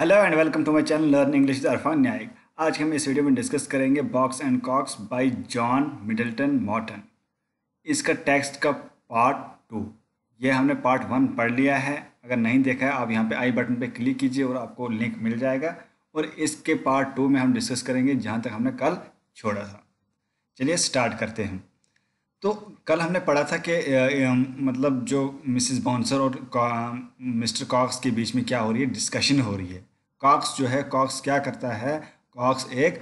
Hello and welcome to my channel learn English अरफान न्यायिक आज हम इस वीडियो में डिस्कस करेंगे Box and Cox by John Middleton Morton इसका टेक्स्ट का पार्ट टू ये हमने पार्ट वन पढ़ लिया है अगर नहीं देखा है आप यहाँ पे आई बटन पे क्लिक कीजिए और आपको लिंक मिल जाएगा और इसके पार्ट टू में हम डिस्कस करेंगे जहाँ तक हमने कल छोड़ा था चलिए स्टार्ट करते हैं तो कल हमने पढ़ा था कि मतलब जो मिसिस बाउंसर और मिस्टर कॉक्स के बीच में क्या हो रही है डिस्कशन हो रही है कॉक्स जो है कॉक्स क्या करता है कॉक्स एक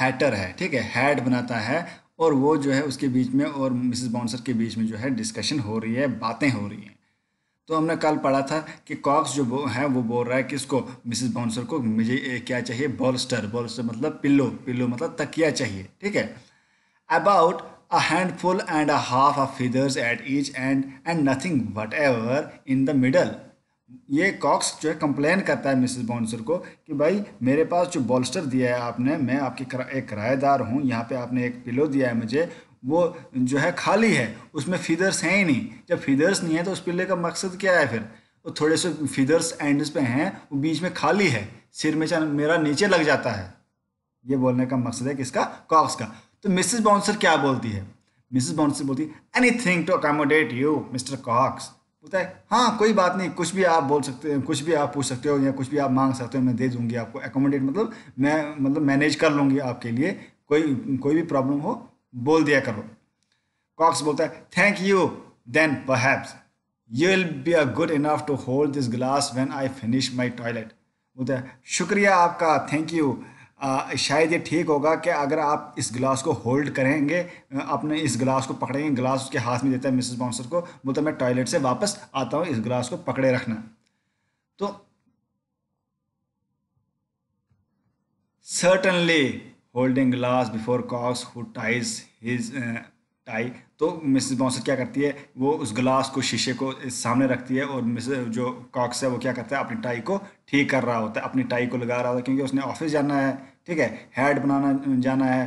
हैटर है ठीक है हैड बनाता है और वो जो है उसके बीच में और मिसेस बाउंसर के बीच में जो है डिस्कशन हो रही है बातें हो रही हैं तो हमने कल पढ़ा था कि कॉक्स जो है वो बोल रहा है किसको मिसेस बाउंसर को मुझे क्या चाहिए बॉलस्टर बॉलस्टर मतलब पिल्लो पिल्लो मतलब तकिया चाहिए ठीक है about a handful and a half a feathers at each end and nothing whatever in the middle ये कॉक्स जो है कंप्लेन करता है मिसेस बाउंसर को कि भाई मेरे पास जो बॉल्स्टर दिया है आपने मैं आपके करा, एक किराएदार हूँ यहाँ पे आपने एक पिलो दिया है मुझे वो जो है खाली है उसमें फीदर्स हैं ही नहीं जब फीदर्स नहीं है तो उस पिल्ले का मकसद क्या है फिर वो थोड़े से फीदर्स एंडस पे हैं वो बीच में खाली है सिर में मेरा नीचे लग जाता है ये बोलने का मकसद है किसका कॉक्स का तो मिसेस बाउंसर क्या बोलती है मिसेस बाउंसर बोलती है anything to accommodate you Mr Cox होता है हाँ कोई बात नहीं कुछ भी आप बोल सकते हो कुछ भी आप पूछ सकते हो या कुछ भी आप मांग सकते हो मैं दे दूंगी आपको एकोमोडेट मतलब मैं मतलब मैनेज कर लूँगी आपके लिए कोई कोई भी प्रॉब्लम हो बोल दिया करो कॉक्स बोलता है thank you then perhaps you will be a good enough to hold this glass when I finish my toilet बोलता है शुक्रिया आपका थैंक यू आ, शायद ये ठीक होगा कि अगर आप इस गिलास को होल्ड करेंगे अपने इस गिलास को पकड़ेंगे गिलास उसके हाथ में देता है मिसेस बाउंसर को बोलता मैं टॉयलेट से वापस आता हूँ इस गिलास को पकड़े रखना तो certainly holding glass before Cox who ties his eye तो मिसेस बॉन्सर क्या करती है वो उस गिलास को शीशे को सामने रखती है और मिस जो कॉक्स है वो क्या करता है अपनी टाई को ठीक कर रहा होता है अपनी टाई को लगा रहा होता है क्योंकि उसने ऑफिस जाना है ठीक है हेड बनाना जाना है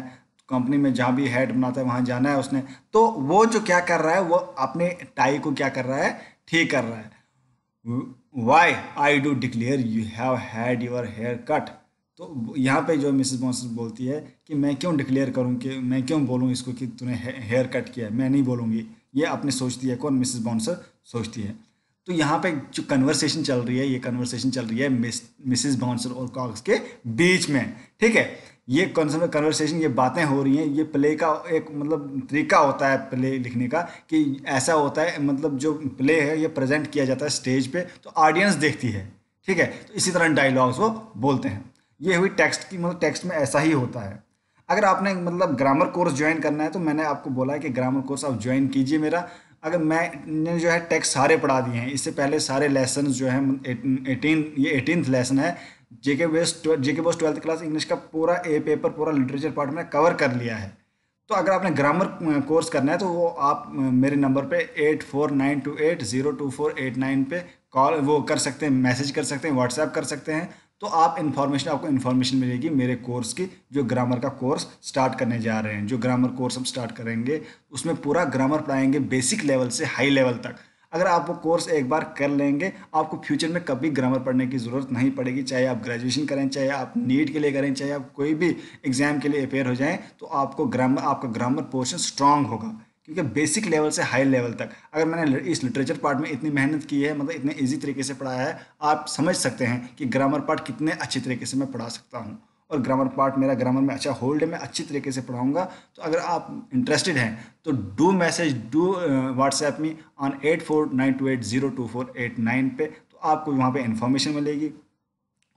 कंपनी में जहाँ भी हेड बनाता है वहाँ जाना है उसने तो वो जो क्या कर रहा है वो अपने टाई को क्या कर रहा है ठीक कर रहा है why I do declare you have had your haircut तो यहाँ पे जो मिसेस मॉन्सन बोलती है कि मैं क्यों डिक्लेयर करूँ कि मैं क्यों बोलूँ इसको कि तूने हेयर कट किया है मैं नहीं बोलूँगी ये अपने सोचती है कौन मिसेस बॉन्सर सोचती है तो यहाँ पे जो कन्वर्सेशन चल रही है ये कन्वर्सेशन चल रही है मिस मिसेस बॉन्सर और कॉक्स के बीच में ठीक है ये कन्वर्सेशन ये बातें हो रही हैं ये प्ले का एक मतलब तरीका होता है प्ले लिखने का कि ऐसा होता है मतलब जो प्ले है ये प्रेजेंट किया जाता है स्टेज पे तो ऑडियंस देखती है ठीक है तो इसी तरह डायलॉग्स वो बोलते हैं ये हुई टेक्स्ट की मतलब टेक्स्ट में ऐसा ही होता है अगर आपने मतलब ग्रामर कोर्स ज्वाइन करना है तो मैंने आपको बोला है कि ग्रामर कोर्स आप ज्वाइन कीजिए मेरा अगर मैंने जो है टेक्स्ट सारे पढ़ा दिए हैं इससे पहले सारे लेसन जो है एटीन ये एटीनथ लेसन है JK base JK Bose twelfth class English का पूरा ए पेपर पूरा लिटरेचर पार्ट में कवर कर लिया है तो अगर आपने ग्रामर कोर्स करना है तो वो आप मेरे नंबर पे eight four nine two eight zero two four eight nine पे कॉल वो कर सकते हैं मैसेज कर सकते हैं व्हाट्सएप कर सकते हैं तो आप इन्फॉर्मेशन आपको इन्फॉर्मेशन मिलेगी मेरे कोर्स की जो ग्रामर का कोर्स स्टार्ट करने जा रहे हैं जो ग्रामर कोर्स हम स्टार्ट करेंगे उसमें पूरा ग्रामर पढ़ाएंगे बेसिक लेवल से हाई लेवल तक अगर आप वो कोर्स एक बार कर लेंगे आपको फ्यूचर में कभी ग्रामर पढ़ने की ज़रूरत नहीं पड़ेगी चाहे आप ग्रेजुएशन करें चाहे आप नीट के लिए करें चाहे आप कोई भी एग्ज़ाम के लिए अपेयर हो जाएं तो आपको ग्रामर आपका ग्रामर पोर्शन स्ट्रांग होगा क्योंकि बेसिक लेवल से हाई लेवल तक अगर मैंने इस लिटरेचर पार्ट में इतनी मेहनत की है मतलब इतने ईजी तरीके से पढ़ाया है आप समझ सकते हैं कि ग्रामर पार्ट कितने अच्छे तरीके से मैं पढ़ा सकता हूँ और ग्रामर पार्ट मेरा ग्रामर में अच्छा होल्ड है मैं अच्छी तरीके से पढ़ाऊँगा तो अगर आप इंटरेस्टेड हैं तो do message do WhatsApp me on eight four nine two eight zero two four eight nine पे तो आपको वहाँ पर इन्फॉर्मेशन मिलेगी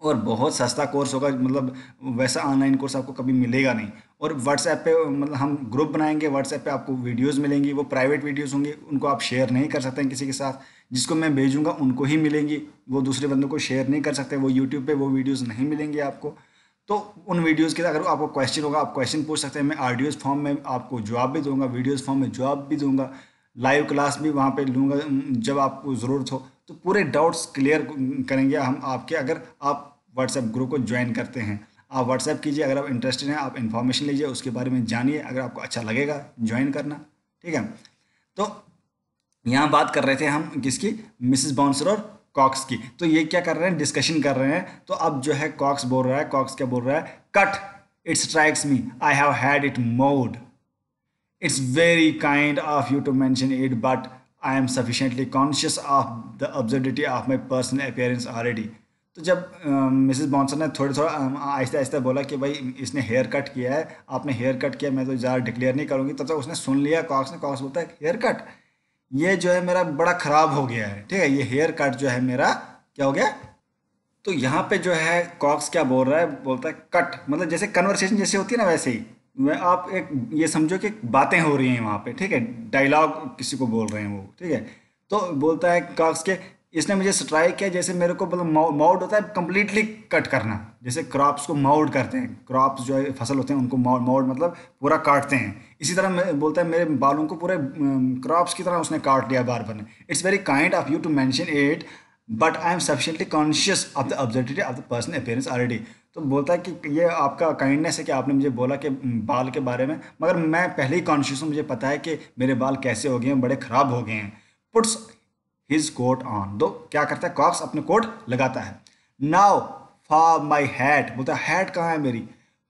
और बहुत सस्ता कोर्स होगा मतलब वैसा ऑनलाइन कोर्स आपको कभी मिलेगा नहीं और व्हाट्सएप पे मतलब हम ग्रुप बनाएंगे व्हाट्सएप पे आपको वीडियोस मिलेंगी वो प्राइवेट वीडियोस होंगी उनको आप शेयर नहीं कर सकते हैं किसी के साथ जिसको मैं भेजूंगा उनको ही मिलेंगी वो दूसरे बंदों को शेयर नहीं कर सकते वो यूट्यूब पे वो वीडियोस नहीं मिलेंगे आपको तो उन वीडियोज़ के अगर आपको क्वेश्चन होगा आप क्वेश्चन पूछ सकते हैं मैं आडियोज़ फॉर्म में आपको जवाब भी दूंगा वीडियोज़ फॉर्म में जवाब भी दूंगा लाइव क्लास भी वहाँ पर लूँगा जब आपको ज़रूरत हो तो पूरे डाउट्स क्लियर करेंगे हम आपके अगर आप व्हाट्सएप ग्रुप को ज्वाइन करते हैं आप व्हाट्सएप कीजिए अगर आप इंटरेस्टेड हैं आप इन्फॉर्मेशन लीजिए उसके बारे में जानिए अगर आपको अच्छा लगेगा ज्वाइन करना ठीक है तो यहाँ बात कर रहे थे हम किसकी मिसिस बाउंसर और कॉक्स की तो ये क्या कर रहे हैं डिस्कशन कर रहे हैं तो अब जो है कॉक्स बोल रहा है कॉक्स क्या बोल रहा है cut it strikes me I have had it mowed it's very kind of you to mention it but I am sufficiently conscious of the obscurity of my personal appearance already तो जब Mrs बॉन्सन ने थोड़े थोड़ा आहिस्ते आहिस्ते बोला कि भाई इसने हेयर कट किया है आपने हेयर कट किया मैं तो ज़्यादा डिक्लेयर नहीं करूँगी तब तो तक तो उसने सुन लिया कॉक्स ने कॉक्स बोलता है हेयर कट ये जो है मेरा बड़ा ख़राब हो गया है ठीक है ये हेयर कट जो है मेरा क्या हो गया तो यहाँ पे जो है कॉक्स क्या बोल रहा है बोलता है कट मतलब जैसे कन्वर्सेशन जैसे होती है ना वैसे ही आप एक ये समझो कि बातें हो रही हैं वहाँ पे ठीक है डायलॉग किसी को बोल रहे हैं वो ठीक है तो बोलता है कॉक्स के इसने मुझे स्ट्राइक किया जैसे मेरे को मतलब माउड होता है कम्प्लीटली कट करना जैसे क्रॉप्स को माउड करते हैं क्रॉप्स जो है फसल होते हैं उनको माउड माउड मतलब पूरा काटते हैं इसी तरह बोलता है मेरे बालों को पूरे क्रॉप्स की तरह उसने काट लिया बार बार it's very kind of you to mention it but I am sufficiently conscious of the objectivity of the person appearance already तो बोलता है कि ये आपका काइंडनेस है कि आपने मुझे बोला कि बाल के बारे में मगर मैं पहले ही कॉन्शियस हूँ मुझे पता है कि मेरे बाल कैसे हो गए हैं बड़े ख़राब हो गए हैं पुट्स हिज कोट ऑन दो क्या करता है कॉक्स अपने कोट लगाता है नाउ फॉर माई हैट बोलता हैट कहाँ है मेरी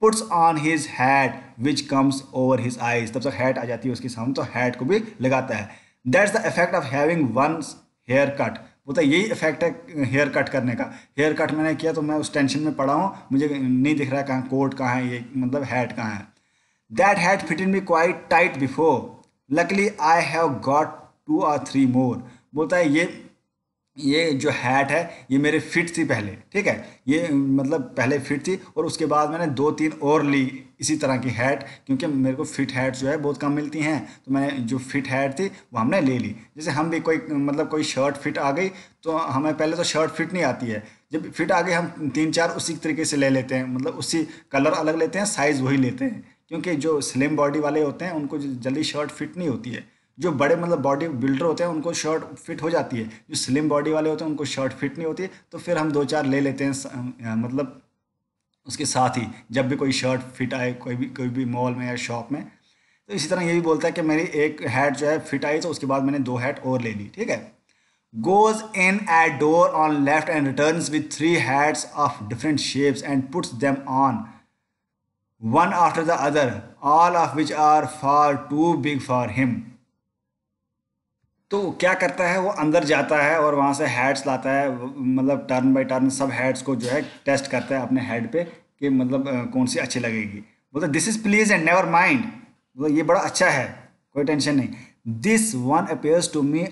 puts on his hat which comes over his eyes तब तक हैट आ जाती है उसके सामने तो हैट को भी लगाता है that's the effect of having one haircut बोलता यही इफेक्ट है हेयर कट करने का हेयर कट मैंने किया तो मैं उस टेंशन में पड़ा हूँ मुझे नहीं दिख रहा है कहाँ कोट कहाँ है ये मतलब हैट कहाँ है that hat fit in me quite tight before luckily I have got two or three more बोलता है ये ये जो हैट है ये मेरे फिट थी पहले ठीक है ये मतलब पहले फिट थी और उसके बाद मैंने दो तीन और ली इसी तरह की हैट क्योंकि मेरे को फिट हैट जो है बहुत कम मिलती हैं तो मैंने जो फिट हैट थी वो हमने ले ली जैसे हम भी कोई मतलब कोई शर्ट फिट आ गई तो हमें पहले तो शर्ट फिट नहीं आती है जब फिट आ गई हम तीन चार उसी तरीके से ले लेते हैं मतलब उसी कलर अलग लेते हैं साइज़ वही लेते हैं क्योंकि जो स्लिम बॉडी वाले होते हैं उनको जल्दी शर्ट फिट नहीं होती है जो बड़े मतलब बॉडी बिल्डर होते हैं उनको शर्ट फिट हो जाती है जो स्लिम बॉडी वाले होते हैं उनको शर्ट फिट नहीं होती तो फिर हम दो चार ले लेते हैं मतलब उसके साथ ही जब भी कोई शर्ट फिट आए कोई भी कोई भी मॉल में या शॉप में तो इसी तरह ये भी बोलता है कि मेरी एक हैट जो है फिट आई तो उसके बाद मैंने दो हैट और ले ली ठीक है goes in at door on left and return with three hats of different shapes and puts them on one after the other all of which are far too big for him तो क्या करता है वो अंदर जाता है और वहाँ से हेड्स लाता है मतलब टर्न बाय टर्न सब हेड्स को जो है टेस्ट करता है अपने हेड पे कि मतलब कौन सी अच्छी लगेगी बोलते this is please and never mind बोलता ये बड़ा अच्छा है कोई टेंशन नहीं this one appears to me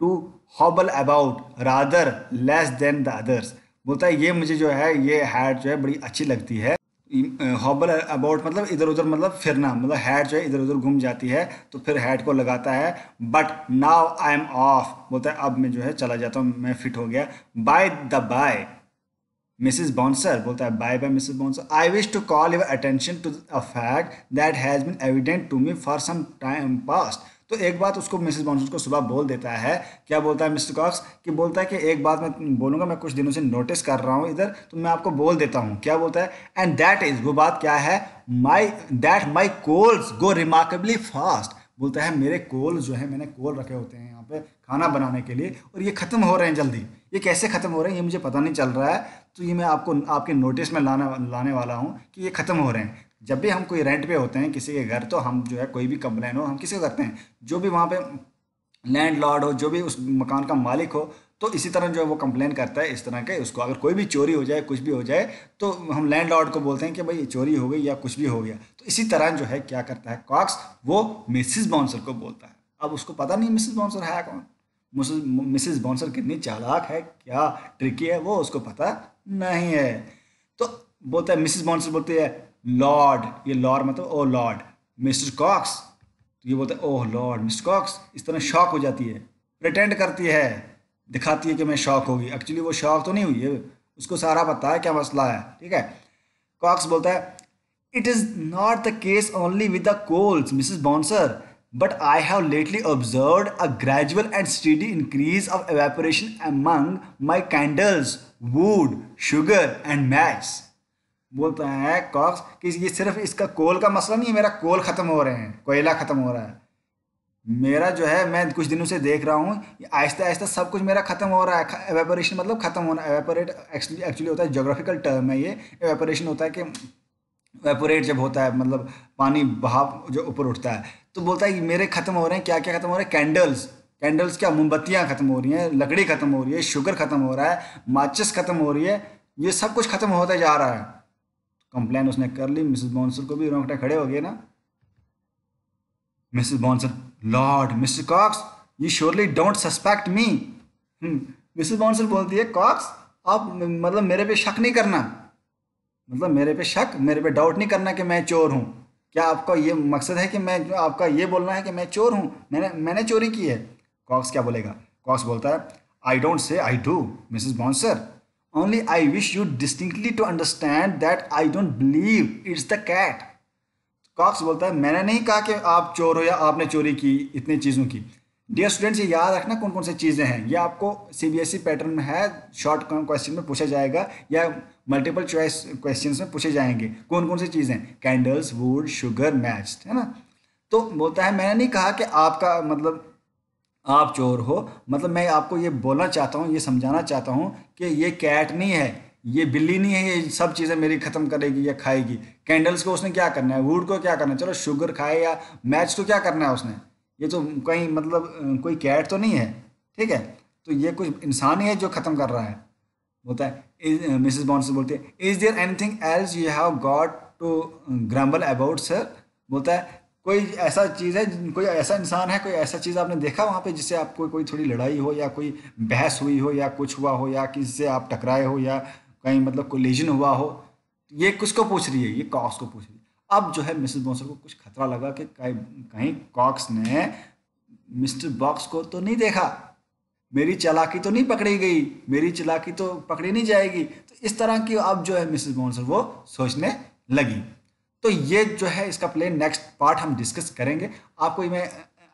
to hobble about rather less than the others बोलता है ये मुझे जो है ये हैड जो है बड़ी अच्छी लगती है हॉबल अबाउट मतलब इधर उधर मतलब फिरना मतलब हैड जो है इधर उधर घूम जाती है तो फिर हैड को लगाता है but now I am off बोलता है अब मैं जो है चला जाता हूँ मैं फिट हो गया by the by Mrs Bonser बोलता है bye bye Mrs Bonser I wish to call your attention to a fact that has been evident to me for some time past तो एक बात उसको मिसेज मॉनसून को सुबह बोल देता है क्या बोलता है मिस्टर कॉक्स कि बोलता है कि एक बात मैं बोलूँगा मैं कुछ दिनों से नोटिस कर रहा हूँ इधर तो मैं आपको बोल देता हूँ क्या बोलता है एंड दैट इज़ वो बात क्या है my that my coals go remarkably fast बोलता है मेरे कोल जो है मैंने कोल रखे होते हैं यहाँ पे खाना बनाने के लिए और ये ख़त्म हो रहे हैं जल्दी ये कैसे ख़त्म हो रहे हैं ये मुझे पता नहीं चल रहा है तो ये मैं आपको आपके नोटिस में लाना लाने वाला हूँ कि ये ख़त्म हो रहे हैं जब भी हम कोई रेंट पे होते हैं किसी के घर तो हम जो है कोई भी कंप्लेन हो हम किसी को करते हैं जो भी वहाँ पे लैंड लॉर्ड हो जो भी उस मकान का मालिक हो तो इसी तरह जो है वो कंप्लेन करता है इस तरह के उसको अगर कोई भी चोरी हो जाए कुछ भी हो जाए तो हम लैंड लॉर्ड को बोलते हैं कि भाई चोरी हो गई या कुछ भी हो गया तो इसी तरह जो है क्या करता है कॉक्स वो मिसिस बाउंसर को बोलता है अब उसको पता नहीं मिसिस बाउंसर है कौन मिसिस बाउंसर कितनी चालाक है क्या ट्रिकी है वो उसको पता नहीं है तो बोलता है मिसिस बाउंसर बोलती है लॉर्ड ये लॉर्ड मतलब ओ लॉर्ड मिस्टर कॉक्स तो ये बोलते हैं ओह लॉर्ड मिस्टर कॉक्स इस तरह शॉक हो जाती है प्रटेंड करती है दिखाती है कि मैं शॉक होगी एक्चुअली वो शॉक तो नहीं हुई है उसको सारा पता है क्या मसला है ठीक है कॉक्स बोलता है it is not the case only with the coals Mrs Bonser but I have lately observe a gradual and steady increase of evaporation among my candles wood sugar and match बोलते हैं COX कि ये सिर्फ इसका कोल का मसला नहीं है मेरा कोल ख़त्म हो रहे हैं कोयला ख़त्म हो रहा है मेरा जो है मैं कुछ दिनों से देख रहा हूँ आहिस्ता आहिस्ता सब कुछ मेरा ख़त्म हो रहा है एवेपोरेशन मतलब ख़त्म होना एवेपोरेट एक्चुअली होता है जोग्राफिकल टर्म है ये एवेपोरेशन होता है कि वेपोरेट जब होता है मतलब पानी बहाव जो ऊपर उठता है तो बोलता है कि मेरे ख़त्म हो रहे हैं क्या क्या ख़त्म हो रहे हैं कैंडल्स कैंडल्स क्या मोमबत्तियाँ ख़त्म हो रही हैं लकड़ी ख़त्म हो रही है शुगर ख़त्म हो रहा है माचिस ख़त्म हो रही है ये सब कुछ ख़त्म होता जा रहा है कंप्लेन उसने कर ली मिसेस बॉन्सर को भी रोंगटे खड़े हो गए ना Mrs Bonser lord Mr Cox you surely don't suspect me Mrs Bonser बोलती है कॉक्स आप मतलब मेरे पे शक नहीं करना मतलब मेरे पे शक मेरे पे डाउट नहीं करना कि मैं चोर हूँ क्या आपका ये मकसद है कि मैं आपका ये बोलना है कि मैं चोर हूँ मैंने मैंने चोरी की है कॉक्स क्या बोलेगा कॉक्स बोलता है I don't say I do Mrs Bonser Only I wish you distinctly to understand that I don't believe it's the cat. Cox बोलता है मैंने नहीं कहा कि आप चोर हो या आपने चोरी की इतनी चीज़ों की डियर स्टूडेंट्स ये याद रखना कौन कौन सी चीज़ें हैं ये आपको सीबीएसई पैटर्न e में है शॉर्ट क्वेश्चन में पूछा जाएगा या मल्टीपल चॉइस क्वेश्चन में पूछे जाएंगे कौन कौन सी चीज़ें कैंडल्स वुड शुगर मैच है ना तो बोलता है मैंने नहीं कहा कि आपका मतलब आप चोर हो मतलब मैं आपको ये बोलना चाहता हूँ ये समझाना चाहता हूँ कि ये कैट नहीं है ये बिल्ली नहीं है ये सब चीज़ें मेरी ख़त्म करेगी या खाएगी कैंडल्स को उसने क्या करना है वुड को क्या करना है चलो शुगर खाए या मैच को क्या करना है उसने ये तो कहीं मतलब कोई कैट तो नहीं है ठीक है तो ये कुछ इंसान ही है जो ख़त्म कर रहा है होता है मिसेस बॉन्स बोलती है is there anything else you have got to grumble about sir बोलता है कोई ऐसा चीज़ है कोई ऐसा इंसान है कोई ऐसा चीज़ आपने देखा वहाँ पे जिससे आपको कोई थोड़ी लड़ाई हो या कोई बहस हुई हो या कुछ हुआ हो या किसी से आप टकराए हो या कहीं मतलब कोलिजन हुआ हो ये किसको पूछ रही है ये कॉक्स को पूछ रही है अब जो है मिसेस बॉन्सर को कुछ खतरा लगा कि कहीं कॉक्स ने मिस्टर बॉक्स को तो नहीं देखा मेरी चलाकी तो नहीं पकड़ी गई मेरी चलाकी तो पकड़ी नहीं जाएगी तो इस तरह की अब जो है मिसेस बॉन्सर वो सोचने लगी तो ये जो है इसका प्ले नेक्स्ट पार्ट हम डिस्कस करेंगे आपको मैं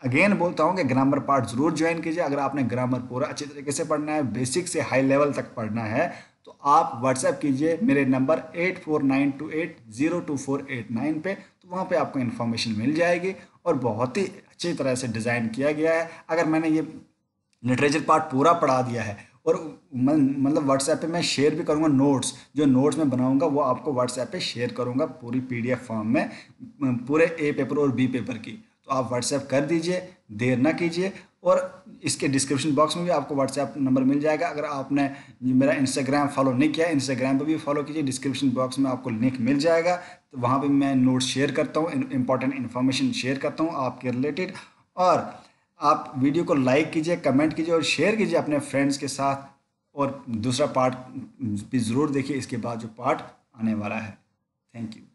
अगेन बोलता हूँ कि ग्रामर पार्ट जरूर ज्वाइन कीजिए अगर आपने ग्रामर पूरा अच्छे तरीके से पढ़ना है बेसिक से हाई लेवल तक पढ़ना है तो आप व्हाट्सएप कीजिए मेरे number eight four nine two eight zero two four eight nine पर तो वहाँ पर आपको इन्फॉर्मेशन मिल जाएगी और बहुत ही अच्छी तरह से डिज़ाइन किया गया है अगर मैंने ये लिटरेचर पार्ट पूरा पढ़ा दिया है और मतलब व्हाट्सएप पे मैं शेयर भी करूँगा नोट्स जो नोट्स मैं बनाऊँगा वो आपको व्हाट्सएप पे शेयर करूँगा पूरी पीडीएफ फॉर्म में पूरे ए पेपर और बी पेपर की तो आप व्हाट्सएप कर दीजिए देर ना कीजिए और इसके डिस्क्रिप्शन बॉक्स में भी आपको व्हाट्सएप नंबर मिल जाएगा अगर आपने मेरा इंस्टाग्राम फॉलो नहीं किया इंस्टाग्राम पर भी फॉलो कीजिए डिस्क्रिप्शन बॉक्स में आपको लिंक मिल जाएगा तो वहाँ पर मैं नोट्स शेयर करता हूँ इंपॉर्टेंट इन्फॉर्मेशन शेयर करता हूँ आपके रिलेटेड और आप वीडियो को लाइक कीजिए कमेंट कीजिए और शेयर कीजिए अपने फ्रेंड्स के साथ और दूसरा पार्ट भी ज़रूर देखिए इसके बाद जो पार्ट आने वाला है थैंक यू